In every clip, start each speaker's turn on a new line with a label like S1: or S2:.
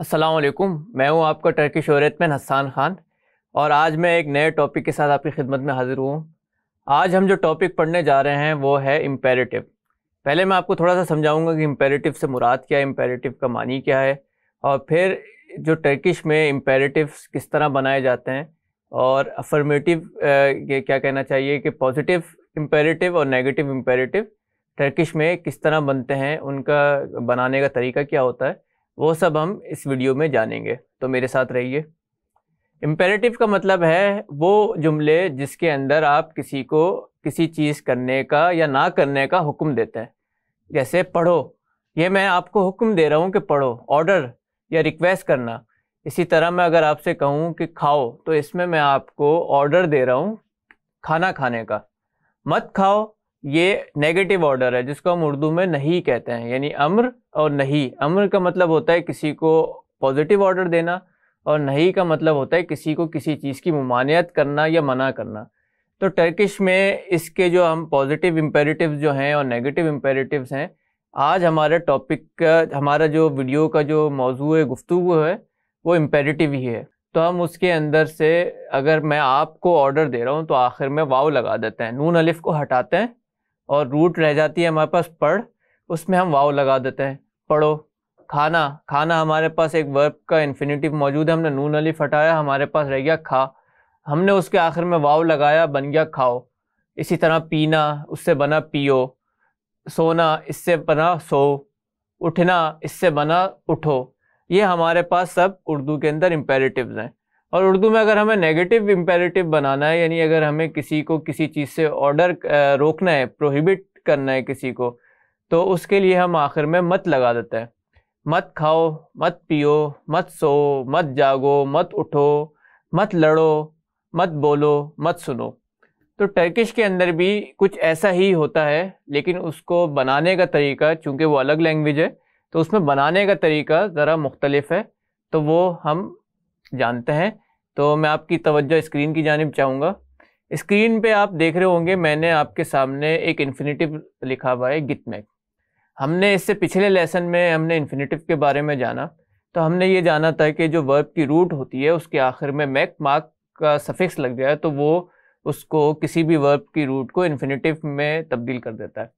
S1: असलकुम मैं हूँ आपका टर्की शोरतमैन हसान ख़ान और आज मैं एक नए टॉपिक के साथ आपकी खिदमत में हाज़िर हूँ आज हम जो टॉपिक पढ़ने जा रहे हैं वो है इम्पेरेटिव पहले मैं आपको थोड़ा सा समझाऊंगा कि इम्पेरेटिव से मुराद क्या है इम्पेरेटिव का मानी क्या है और फिर जो टर्किश में इम्पेरेटिव किस तरह बनाए जाते हैं और अफर्मेटिव ये क्या कहना चाहिए कि पॉजिटिव इम्पेरेटिव और नेगेटिव इम्पेरेटिव टर्किश में किस तरह बनते हैं उनका बनाने का तरीका क्या होता है वो सब हम इस वीडियो में जानेंगे तो मेरे साथ रहिए इम्पेरेटिव का मतलब है वो जुमले जिसके अंदर आप किसी को किसी चीज़ करने का या ना करने का हुक्म देते हैं जैसे पढ़ो ये मैं आपको हुक्म दे रहा हूँ कि पढ़ो ऑर्डर या रिक्वेस्ट करना इसी तरह मैं अगर आपसे कहूँ कि खाओ तो इसमें मैं आपको ऑर्डर दे रहा हूँ खाना खाने का मत खाओ ये नेगेटिव ऑर्डर है जिसको हम उर्दू में नहीं कहते हैं यानी अम्र और नहीं अम्र का मतलब होता है किसी को पॉजिटिव ऑर्डर देना और नहीं का मतलब होता है किसी को किसी चीज़ की ममानियत करना या मना करना तो टर्किश में इसके जो हम पॉजिटिव इम्पेरेटिव जो हैं और नेगेटिव इम्पेरेटिव हैं आज हमारे टॉपिक का हमारा जो वीडियो का जो मौजू है गुफ्तु है वो इम्पेरेटिव ही है तो हम उसके अंदर से अगर मैं आपको ऑर्डर दे रहा हूँ तो आखिर में वाव लगा देते हैं नून अलिफ को हटाते हैं और रूट रह जाती है हमारे पास पढ़ उसमें हम वाव लगा देते हैं पढ़ो खाना खाना हमारे पास एक वर्ब का इन्फिनेटिव मौजूद है हमने नून अली फटाया हमारे पास रह गया खा हमने उसके आखिर में वाव लगाया बन गया खाओ इसी तरह पीना उससे बना पियो सोना इससे बना सो उठना इससे बना उठो ये हमारे पास सब उर्दू के अंदर इम्पेरेटिव हैं और उर्दू में अगर हमें नेगेटिव इम्पेरेटिव बनाना है यानी अगर हमें किसी को किसी चीज़ से ऑर्डर रोकना है प्रोहिबिट करना है किसी को तो उसके लिए हम आखिर में मत लगा देते हैं मत खाओ मत पियो मत सो मत जागो मत उठो मत लड़ो मत बोलो मत सुनो तो टर्किश के अंदर भी कुछ ऐसा ही होता है लेकिन उसको बनाने का तरीका चूँकि वो अलग लैंग्वेज है तो उसमें बनाने का तरीका ज़रा मुख्तलफ़ है तो वो हम जानते हैं तो मैं आपकी तवज्जो स्क्रीन की जानब चाहूँगा स्क्रीन पे आप देख रहे होंगे मैंने आपके सामने एक इन्फिनेटिव लिखा हुआ है गित मैक हमने इससे पिछले लेसन में हमने इन्फिनेटिव के बारे में जाना तो हमने ये जाना था कि जो वर्ब की रूट होती है उसके आखिर में मैक मार्क का सफिक्स लग जाए तो वो उसको किसी भी वर्ब की रूट को इन्फिनेटिव में तब्दील कर देता है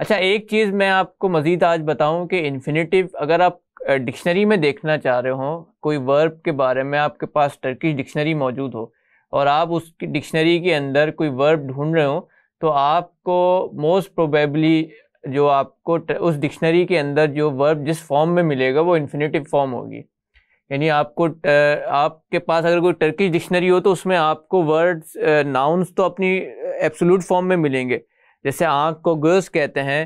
S1: अच्छा एक चीज़ मैं आपको मज़ीद आज बताऊँ कि इन्फिनेटिव अगर आप डिक्शनरी में देखना चाह रहे हो कोई वर्ब के बारे में आपके पास टर्किश डिक्शनरी मौजूद हो और आप उसकी डिक्शनरी के अंदर कोई वर्ब ढूंढ रहे हो तो आपको मोस्ट प्रोबेबली जो आपको उस डिक्शनरी के अंदर जो वर्ब जिस फॉर्म में मिलेगा वो इन्फिनेटिव फॉर्म होगी यानी आपको आपके पास अगर कोई टर्किश डिक्शनरी हो तो उसमें आपको वर्ड्स नाउंस तो अपनी एब्सोलूट फॉर्म में मिलेंगे जैसे आँख को गर्स कहते हैं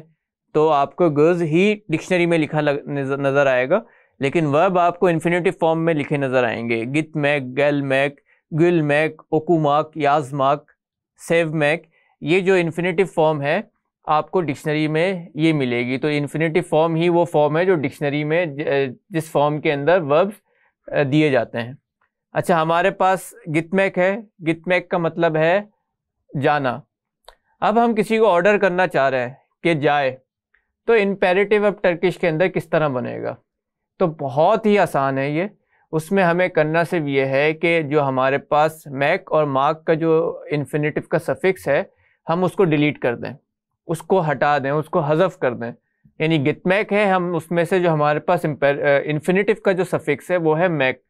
S1: तो आपको गर्ज ही डिक्शनरी में लिखा लग, नज़र आएगा लेकिन वर्ब आपको इन्फिनेटिव फॉर्म में लिखे नज़र आएंगे गित मैक गैल मैक गुल मैक ओकुमाक याज माक सेव मैक ये जो इन्फिनेटिव फॉर्म है आपको डिक्शनरी में ये मिलेगी तो इन्फिनेटिव फॉर्म ही वो फॉर्म है जो डिक्शनरी में जिस फॉर्म के अंदर वर्ब्स दिए जाते हैं अच्छा हमारे पास गितमैक है गितमैक का मतलब है जाना अब हम किसी को ऑर्डर करना चाह रहे हैं कि जाए तो इम्पेरेटिव अब टर्किश के अंदर किस तरह बनेगा तो बहुत ही आसान है ये उसमें हमें करना सिर्फ ये है कि जो हमारे पास मैक और मार्क का जो इन्फिनेटिव का सफिक्स है हम उसको डिलीट कर दें उसको हटा दें उसको हज़फ कर दें यानी गित मैक है हम उसमें से जो हमारे पास इन्फिनेटिव का जो सफिक्स है वो है मैक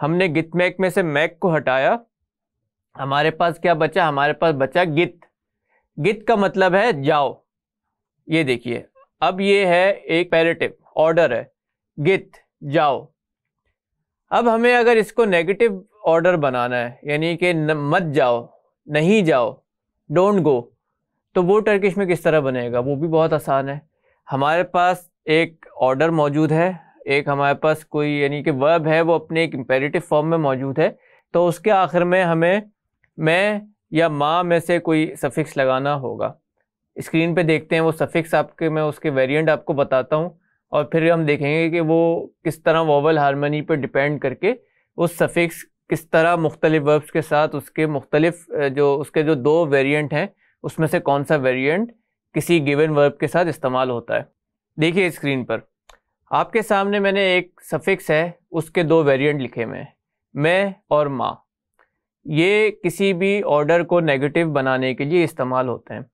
S1: हमने गित मैक में से मैक को हटाया हमारे पास क्या बचा हमारे पास बचा गित गित का मतलब है जाओ ये देखिए अब ये है एक पैरेटिव ऑर्डर है गित जाओ अब हमें अगर इसको नेगेटिव ऑर्डर बनाना है यानी कि मत जाओ नहीं जाओ डोंट गो तो वो टर्किश में किस तरह बनेगा वो भी बहुत आसान है हमारे पास एक ऑर्डर मौजूद है एक हमारे पास कोई यानी कि वर्ब है वो अपने एक इम्पेरेटिव फॉर्म में मौजूद है तो उसके आखिर में हमें मैं या माँ में से कोई सफिक्स लगाना होगा स्क्रीन पे देखते हैं वो सफिक्स आपके मैं उसके वेरिएंट आपको बताता हूँ और फिर हम देखेंगे कि वो किस तरह वोवल हारमोनी पर डिपेंड करके उस सफिक्स किस तरह मुख्तलिफ वर्ब्स के साथ उसके मुख्तलिफ जो उसके जो दो वेरिएंट हैं उसमें से कौन सा वेरिएंट किसी गिवन वर्ब के साथ इस्तेमाल होता है देखिए स्क्रीन पर आपके सामने मैंने एक सफिक्स है उसके दो वेरिएंट लिखे हुए हैं मैं और माँ ये किसी भी ऑर्डर को नेगेटिव बनाने के लिए इस्तेमाल होते हैं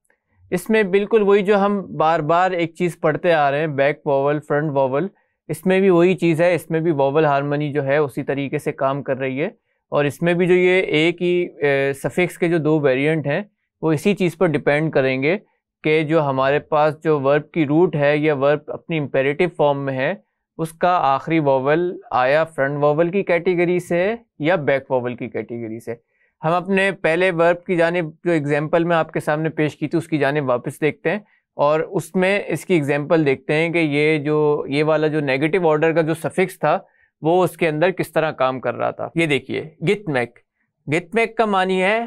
S1: इसमें बिल्कुल वही जो हम बार बार एक चीज़ पढ़ते आ रहे हैं बैक वॉवल फ्रंट वॉवल इसमें भी वही चीज़ है इसमें भी वॉवल हारमोनी जो है उसी तरीके से काम कर रही है और इसमें भी जो ये ए की सफिक्स के जो दो वेरिएंट हैं वो इसी चीज़ पर डिपेंड करेंगे कि जो हमारे पास जो वर्ब की रूट है या वर्ब अपनी इम्पेरेटिव फॉर्म में है उसका आखिरी वॉवल आया फ्रंट वॉवल की कैटेगरी से या बैक वॉवल की कैटेगरी से हम अपने पहले वर्ब की जानब जो एग्जाम्पल मैं आपके सामने पेश की थी उसकी जानब वापस देखते हैं और उसमें इसकी एग्जाम्पल देखते हैं कि ये जो ये वाला जो नेगेटिव ऑर्डर का जो सफिक्स था वो उसके अंदर किस तरह काम कर रहा था ये देखिए गितमैक गितमैक का मानी है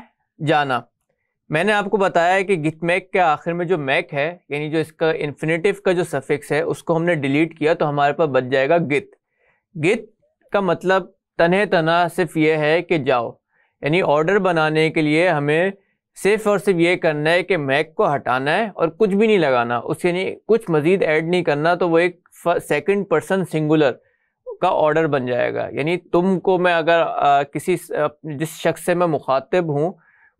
S1: जाना मैंने आपको बताया है कि गितमैक के आखिर में जो मैक है यानी जो इसका इन्फिनेटिव का जो सफिक्स है उसको हमने डिलीट किया तो हमारे पास बच जाएगा गित गित का मतलब तनह तना सिर्फ ये है कि जाओ यानी ऑर्डर बनाने के लिए हमें सिर्फ और सिर्फ ये करना है कि मैक को हटाना है और कुछ भी नहीं लगाना उस यानी कुछ मज़ीद ऐड नहीं करना तो वो एक सेकंड पर्सन सिंगुलर का ऑर्डर बन जाएगा यानी तुम को मैं अगर आ, किसी जिस शख्स से मैं मुखातब हूँ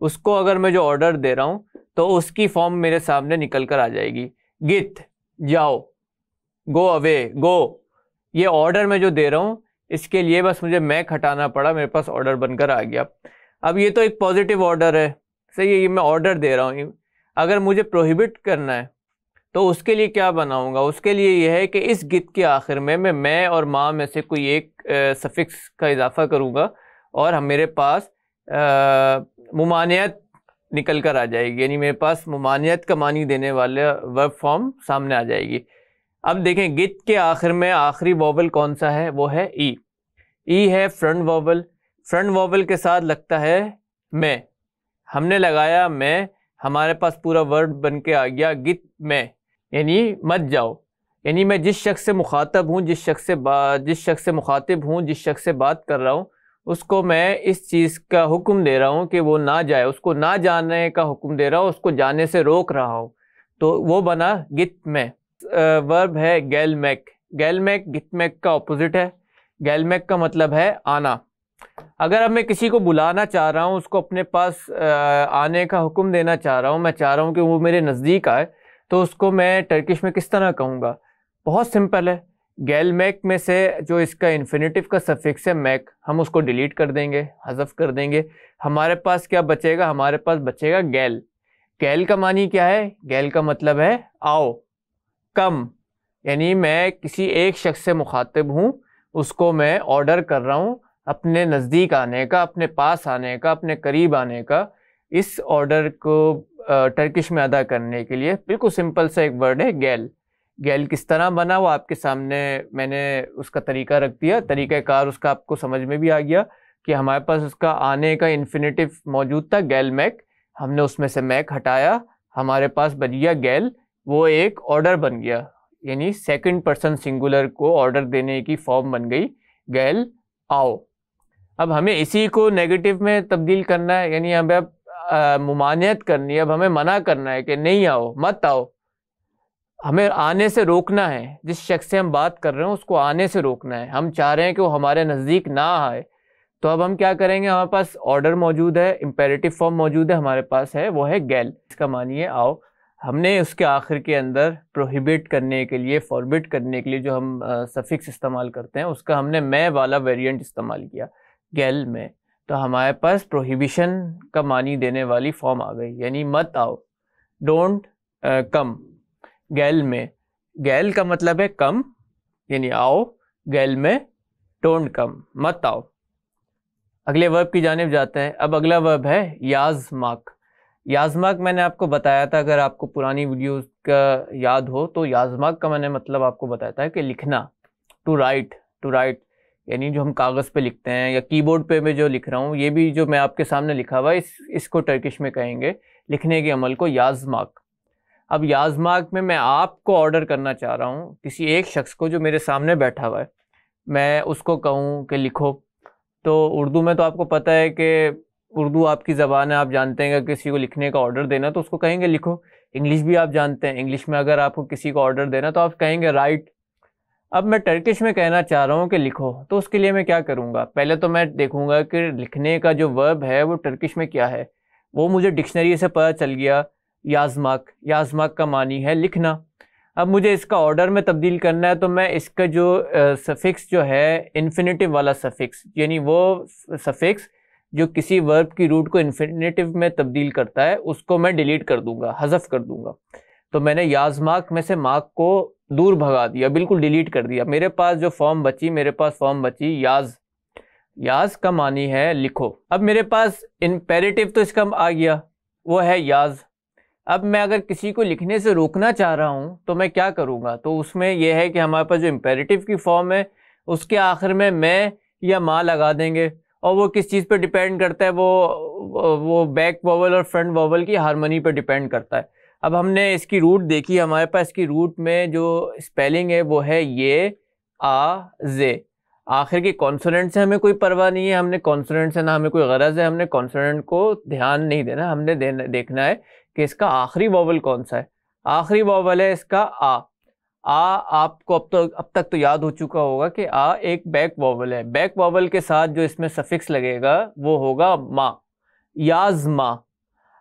S1: उसको अगर मैं जो ऑर्डर दे रहा हूँ तो उसकी फॉर्म मेरे सामने निकल कर आ जाएगी गिथ जाओ गो अवे गो ये ऑर्डर मैं जो दे रहा हूँ इसके लिए बस मुझे मैक हटाना पड़ा मेरे पास ऑर्डर बनकर आ गया अब ये तो एक पॉजिटिव ऑर्डर है सही है ये मैं ऑर्डर दे रहा हूँ अगर मुझे प्रोहिबिट करना है तो उसके लिए क्या बनाऊंगा उसके लिए यह है कि इस गित के आखिर में मैं मैं और माँ में से कोई एक सफिक्स का इजाफा करूँगा और हम मेरे पास ममानियत निकल कर आ जाएगी यानी मेरे पास ममानियत का मानी देने वाले वर्ब फॉर्म सामने आ जाएगी अब देखें गित के आखिर में आखिरी वॉवल कौन सा है वो है ई e. ई e है फ्रंट वॉवल फ्रंट वॉवल के साथ लगता है मैं हमने लगाया मैं हमारे पास पूरा वर्ड बन के आ गया गित मैं यानी मत जाओ यानी मैं जिस शख्स से मुखातब हूँ जिस शख्स से बात जिस शख्स से मुखातब हूँ जिस शख्स से बात कर रहा हूँ उसको मैं इस चीज़ का हुक्म दे रहा हूँ कि वो ना जाए उसको ना जाने का हुक्म दे रहा हूँ उसको जाने से रोक रहा हूँ तो वो बना गित मैं वर्ब है गैलमैक गैलमैक मैक का ऑपोजिट है गैलमैक का मतलब है आना अगर अब मैं किसी को बुलाना चाह रहा हूँ उसको अपने पास आने का हुक्म देना चाह रहा हूँ मैं चाह रहा हूँ कि वो मेरे नज़दीक आए तो उसको मैं टर्किश में किस तरह कहूँगा बहुत सिंपल है गैलमैक में से जो इसका इन्फिनेटिव का सफिक्स है मैक हम उसको डिलीट कर देंगे हजफ कर देंगे हमारे पास क्या बचेगा हमारे पास बचेगा गैल गैल का मानी क्या है गैल का मतलब है आओ कम यानी मैं किसी एक शख्स से मुखातिब हूँ उसको मैं ऑर्डर कर रहा हूँ अपने नज़दीक आने का अपने पास आने का अपने करीब आने का इस ऑर्डर को टर्किश में अदा करने के लिए बिल्कुल सिंपल सा एक वर्ड है गैल गैल किस तरह बना वो आपके सामने मैंने उसका तरीका रख दिया तरीक़ार उसका आपको समझ में भी आ गया कि हमारे पास उसका आने का इन्फिनेटिव मौजूद था गैल मैक हमने उसमें से मैक हटाया हमारे पास बजिया गैल वो एक ऑर्डर बन गया यानी सेकंड पर्सन सिंगुलर को ऑर्डर देने की फॉर्म बन गई गैल आओ अब हमें इसी को नेगेटिव में तब्दील करना है यानी हमें अब ममानियत करनी है अब हमें मना करना है कि नहीं आओ मत आओ हमें आने से रोकना है जिस शख्स से हम बात कर रहे हैं उसको आने से रोकना है हम चाह रहे हैं कि वो हमारे नज़दीक ना आए तो अब हम क्या करेंगे हमारे पास ऑर्डर मौजूद है इम्पेरेटिव फॉर्म मौजूद है हमारे पास है वो है गैल इसका मानिए आओ हमने उसके आखिर के अंदर प्रोहिबिट करने के लिए फॉरबिट करने के लिए जो हम सफ़िक्स इस्तेमाल करते हैं उसका हमने मैं वाला वेरिएंट इस्तेमाल किया गैल में तो हमारे पास प्रोहिबिशन का मानी देने वाली फॉर्म आ गई यानी मत आओ डोंट कम गैल में गैल का मतलब है कम यानी आओ गैल में डोंट कम मत आओ अगले वर्ब की जानब जाते हैं अब अगला वर्ब है याज माक याजमाक मैंने आपको बताया था अगर आपको पुरानी वीडियोस का याद हो तो याजमाक का मैंने मतलब आपको बताया था कि लिखना टू राइट टू राइट यानी जो हम कागज़ पे लिखते हैं या कीबोर्ड पे मैं जो लिख रहा हूँ ये भी जो मैं आपके सामने लिखा हुआ है इस इसको टर्किश में कहेंगे लिखने के अमल को याजमाक अब याजमाक में मैं आपको ऑर्डर करना चाह रहा हूँ किसी एक शख्स को जो मेरे सामने बैठा हुआ है मैं उसको कहूँ कि लिखो तो उर्दू में तो आपको पता है कि उर्दू आपकी ज़बान है आप जानते हैं अगर किसी को लिखने का ऑर्डर देना तो उसको कहेंगे लिखो इंग्लिश भी आप जानते हैं इंग्लिश में अगर आपको किसी को ऑर्डर देना तो आप कहेंगे राइट अब मैं टर्किश में कहना चाह रहा हूँ कि लिखो तो उसके लिए मैं क्या करूँगा पहले तो मैं देखूँगा कि लिखने का जो वर्ब है वो टर्किश में क्या है वो मुझे डिक्शनरी से पता चल गया याजमाक याजमाक का मानी है लिखना अब मुझे इसका ऑर्डर में तब्दील करना है तो मैं इसका जो सफ़िक्स जो है इन्फिनेटिव वाला सफ़िक्स यानी वो सफ़िक्स जो किसी वर्ब की रूट को इन्फिनेटिव में तब्दील करता है उसको मैं डिलीट कर दूंगा हजफ कर दूंगा तो मैंने याज मार्क में से मार्क को दूर भगा दिया बिल्कुल डिलीट कर दिया मेरे पास जो फॉर्म बची मेरे पास फॉर्म बची याज याज का मानी है लिखो अब मेरे पास इम्पेरेटिव तो इसका आ गया वो है याज अब मैं अगर किसी को लिखने से रोकना चाह रहा हूँ तो मैं क्या करूँगा तो उसमें यह है कि हमारे पास जो इम्पेरेटिव की फॉर्म है उसके आखिर में मैं या माँ लगा देंगे और वो किस चीज़ पे डिपेंड करता है वो वो बैक वोवल और फ्रंट वोवल की हारमोनी पे डिपेंड करता है अब हमने इसकी रूट देखी हमारे पास इसकी रूट में जो स्पेलिंग है वो है ये आ जे आखिर के कॉन्सोनेंट से हमें कोई परवाह नहीं है हमने कॉन्सोनेंट से ना हमें कोई गरज है हमने कॉन्सोनेंट को ध्यान नहीं देना हमने देखना है कि इसका आखिरी वोवल कौन सा है आखिरी वोवल है इसका आ आ आपको अब तो अब तक तो याद हो चुका होगा कि आ एक बैक वॉवल है बैक वॉवल के साथ जो इसमें सफिक्स लगेगा वो होगा माँ याज माँ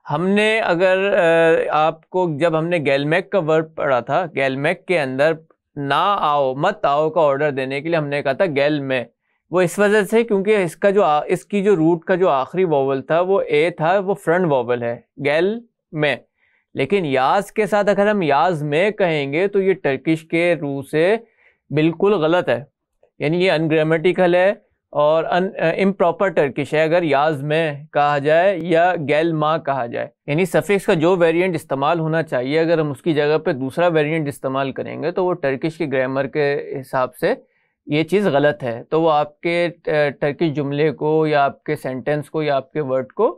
S1: हमने अगर आपको जब हमने गैलमैक का वर्ड पढ़ा था गैलमैक के अंदर ना आओ मत आओ का ऑर्डर देने के लिए हमने कहा था गैल में वो इस वजह से क्योंकि इसका जो इसकी जो रूट का जो आखिरी वॉवल था वो ए था वो फ्रंट वॉवल है गैल में लेकिन याज के साथ अगर हम याज में कहेंगे तो ये टर्किश के रू से बिल्कुल गलत है यानी ये अनग्रामेटिकल है और अन इम्प्रॉपर टर्किश है अगर याज में कहा जाए या गैल माँ कहा जाए यानी सफ़िक्स का जो वेरिएंट इस्तेमाल होना चाहिए अगर हम उसकी जगह पे दूसरा वेरिएंट इस्तेमाल करेंगे तो वो टर्किश के ग्रामर के हिसाब से ये चीज़ गलत है तो वो आपके टर्किश uh, जुमले को या आपके सेंटेंस को या आपके वर्ड को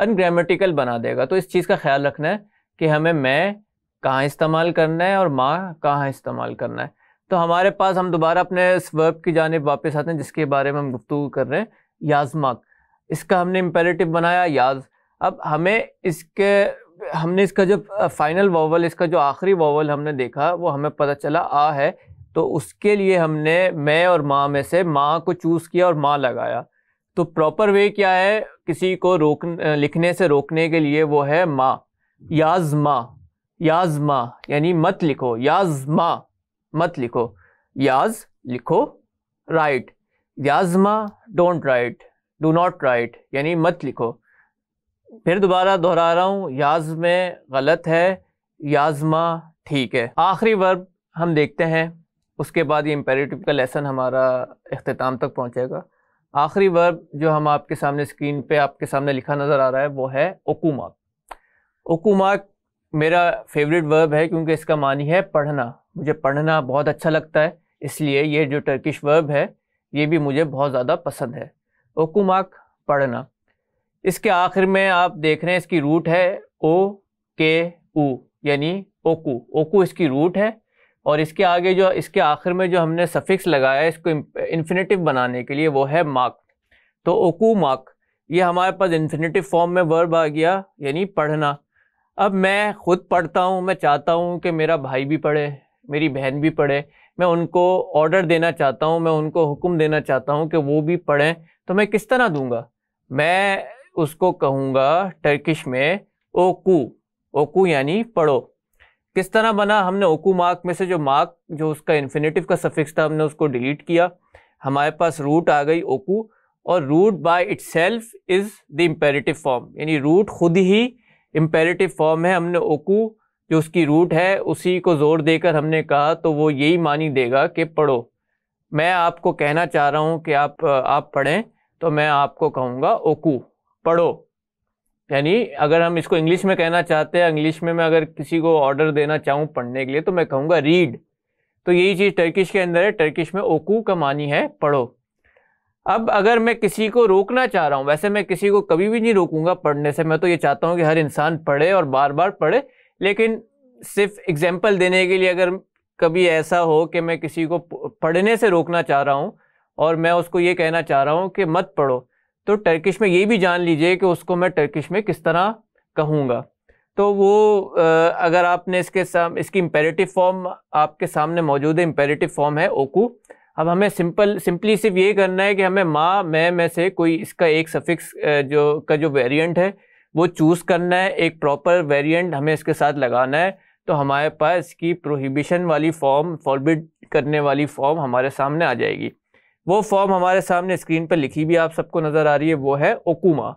S1: अनग्रामेटिकल बना देगा तो इस चीज़ का ख्याल रखना है कि हमें मैं कहाँ इस्तेमाल करना है और माँ कहाँ इस्तेमाल करना है तो हमारे पास हम दोबारा अपने वर्ब की जानब वापस आते हैं जिसके बारे में हम गुफ्तु कर रहे हैं याजमाक इसका हमने इम्पेरेटिव बनाया याज अब हमें इसके हमने इसका जो फाइनल वावल इसका जो आखिरी वावल हमने देखा वो हमें पता चला आ है तो उसके लिए हमने मैं और माँ में से माँ को चूज़ किया और माँ लगाया तो प्रॉपर वे क्या है किसी को रोक लिखने से रोकने के लिए वो है माँ याजमा याजमा यानी मत लिखो याजमा मत लिखो याज लिखो राइट याजमा don't write do not write यानी मत लिखो फिर दोबारा दोहरा रहा हूँ याज में गलत है याजमा ठीक है आखिरी वर्ब हम देखते हैं उसके बाद ये इम्पेरेटिव का लेसन हमारा अख्ताम तक पहुँचेगा आखिरी वर्ब जो हम आपके सामने स्क्रीन पे आपके सामने लिखा नज़र आ रहा है वो है ओकूमा उकुमा मेरा फेवरेट वर्ब है क्योंकि इसका मानी है पढ़ना मुझे पढ़ना बहुत अच्छा लगता है इसलिए ये जो टर्किश वर्ब है ये भी मुझे बहुत ज़्यादा पसंद है ओकुमाक पढ़ना इसके आखिर में आप देख रहे हैं इसकी रूट है ओ के ऊ यानी ओकू ओकू इसकी रूट है और इसके आगे जो इसके आखिर में जो हमने सफिक्स लगाया है इसको इन्फिनेटिव बनाने के लिए वो है मार्क तो ओकू मार्क ये हमारे पास इन्फिनेटिव फॉर्म में वर्ब आ गया यानी पढ़ना अब मैं खुद पढ़ता हूँ मैं चाहता हूँ कि मेरा भाई भी पढ़े मेरी बहन भी पढ़े मैं उनको ऑर्डर देना चाहता हूँ मैं उनको हुक्म देना चाहता हूँ कि वो भी पढ़ें तो मैं किस तरह दूंगा मैं उसको कहूँगा टर्किश में ओकू ओकू यानी पढ़ो किस तरह बना हमने ओकू मार्क में से जो मार्क जो उसका इन्फिनेटिव का सफिक्स था हमने उसको डिलीट किया हमारे पास रूट आ गई ओकू और root by itself is the imperative form यानी रूट खुद ही इम्पेरेटिव फॉर्म है हमने ओकू जो उसकी रूट है उसी को जोर देकर हमने कहा तो वो यही मानी देगा कि पढ़ो मैं आपको कहना चाह रहा हूँ कि आप आप पढ़ें तो मैं आपको कहूँगा ओकू पढ़ो यानी अगर हम इसको इंग्लिश में कहना चाहते हैं इंग्लिश में मैं अगर किसी को ऑर्डर देना चाहूँ पढ़ने के लिए तो मैं कहूँगा रीड तो यही चीज़ टर्किश के अंदर है टर्किश में ओकू का मानी है पढ़ो अब अगर मैं किसी को रोकना चाह रहा हूँ वैसे मैं किसी को कभी भी नहीं रोकूंगा पढ़ने से मैं तो ये चाहता हूँ कि हर इंसान पढ़े और बार बार पढ़े लेकिन सिर्फ एग्जाम्पल देने के लिए अगर कभी ऐसा हो कि मैं किसी को पढ़ने से रोकना चाह रहा हूँ और मैं उसको ये कहना चाह रहा हूँ कि मत पढ़ो तो टर्किश में ये भी जान लीजिए कि उसको मैं टर्किश में किस तरह कहूँगा तो वो अगर आपने इसके साम इसकी इम्पेरेटिव फॉर्म आपके सामने मौजूद है इम्पेरेटिव फॉर्म है ओकू अब हमें सिंपल सिंपली सिर्फ ये करना है कि हमें माँ मैं में से कोई इसका एक सफिक्स जो का जो वेरिएंट है वो चूज़ करना है एक प्रॉपर वेरिएंट हमें इसके साथ लगाना है तो हमारे पास इसकी प्रोहिबिशन वाली फॉर्म फॉरबिड करने वाली फॉर्म हमारे सामने आ जाएगी वो फॉर्म हमारे सामने स्क्रीन पर लिखी भी आप सबको नज़र आ रही है वो है ओकूमा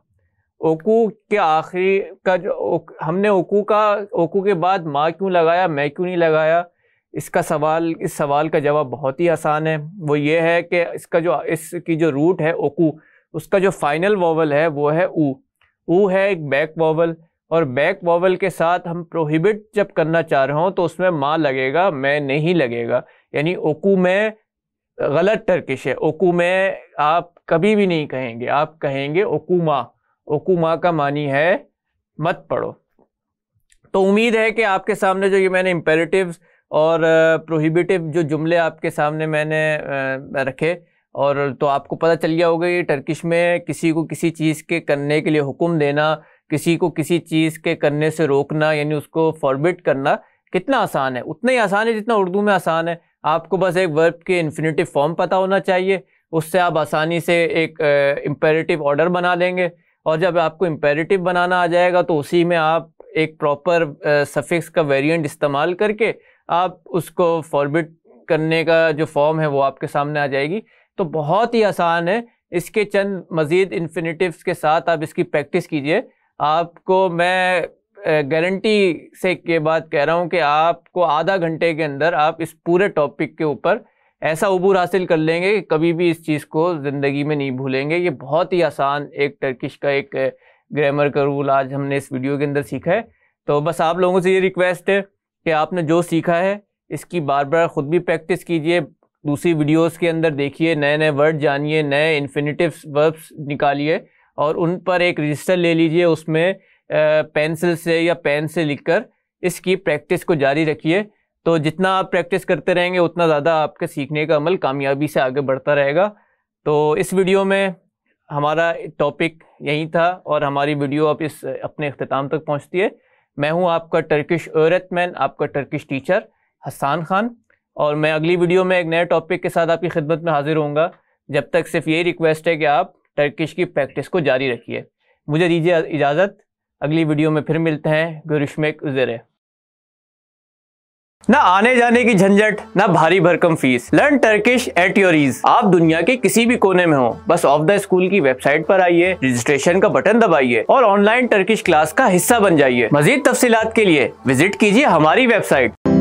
S1: ओकू के आखिरी का जो हमने ओकू का ओकू के बाद माँ क्यों लगाया मैं क्यों नहीं लगाया इसका सवाल इस सवाल का जवाब बहुत ही आसान है वो ये है कि इसका जो इसकी जो रूट है ओकू उसका जो फाइनल वॉवल है वो है ऊ ऊ है एक बैक वॉवल और बैक वॉवल के साथ हम प्रोहिबिट जब करना चाह रहे हो तो उसमें माँ लगेगा मैं नहीं लगेगा यानी ओकू में गलत टर्किश है ओकू में आप कभी भी नहीं कहेंगे आप कहेंगे ओकू माँ ओकू माँ का मानी है मत पढ़ो तो उम्मीद है कि आपके सामने जो ये मैंने इम्पेरेटिव्स और प्रोहिबिटिव जो जुमले आपके सामने मैंने रखे और तो आपको पता चल गया होगा कि टर्किश में किसी को किसी चीज़ के करने के लिए हुक्म देना किसी को किसी चीज़ के करने से रोकना यानी उसको फॉरबिट करना कितना आसान है उतना ही आसान है जितना उर्दू में आसान है आपको बस एक वर्ब के इन्फिनेटिव फॉर्म पता होना चाहिए उससे आप आसानी से एक इम्पेरेटिव ऑर्डर बना लेंगे और जब आपको इम्पेरेटिव बनाना आ जाएगा तो उसी में आप एक प्रॉपर सफ़िक्स का वेरिएंट इस्तेमाल करके आप उसको फॉरबिट करने का जो फॉर्म है वो आपके सामने आ जाएगी तो बहुत ही आसान है इसके चंद मज़ीद इन्फिनेटिव के साथ आप इसकी प्रैक्टिस कीजिए आपको मैं गारंटी से ये बात कह रहा हूँ कि आपको आधा घंटे के अंदर आप इस पूरे टॉपिक के ऊपर ऐसा अबूर हासिल कर लेंगे कि कभी भी इस चीज़ को ज़िंदगी में नहीं भूलेंगे ये बहुत ही आसान एक टर्किश का एक ग्रामर का रूल आज हमने इस वीडियो के अंदर सीखा है तो बस आप लोगों से ये रिक्वेस्ट है कि आपने जो सीखा है इसकी बार बार ख़ुद भी प्रैक्टिस कीजिए दूसरी वीडियोस के अंदर देखिए नए नए वर्ड जानिए नए इन्फिनेटिव वर्ब्स निकालिए और उन पर एक रजिस्टर ले लीजिए उसमें पेंसिल से या पेन से कर इसकी प्रैक्टिस को जारी रखिए तो जितना आप प्रैक्टिस करते रहेंगे उतना ज़्यादा आपके सीखने का अमल कामयाबी से आगे बढ़ता रहेगा तो इस वीडियो में हमारा टॉपिक यही था और हमारी वीडियो अब इस अपने अख्ताम तक पहुँचती है मैं हूं आपका टर्किश ओरतमैन आपका टर्किश टीचर हसान खान और मैं अगली वीडियो में एक नए टॉपिक के साथ आपकी खिदमत में हाजिर होऊंगा जब तक सिर्फ यही रिक्वेस्ट है कि आप टर्किश की प्रैक्टिस को जारी रखिए मुझे दीजिए इजाज़त अगली वीडियो में फिर मिलते हैं गुरुशमेक उज़रे ना आने जाने की झंझट ना भारी भरकम fees learn Turkish at your ease आप दुनिया के किसी भी कोने में हो बस ऑफ द स्कूल की वेबसाइट पर आइए रजिस्ट्रेशन का बटन दबाइए और ऑनलाइन टर्किश क्लास का हिस्सा बन जाइए मजीद तफसीत के लिए विजिट कीजिए हमारी वेबसाइट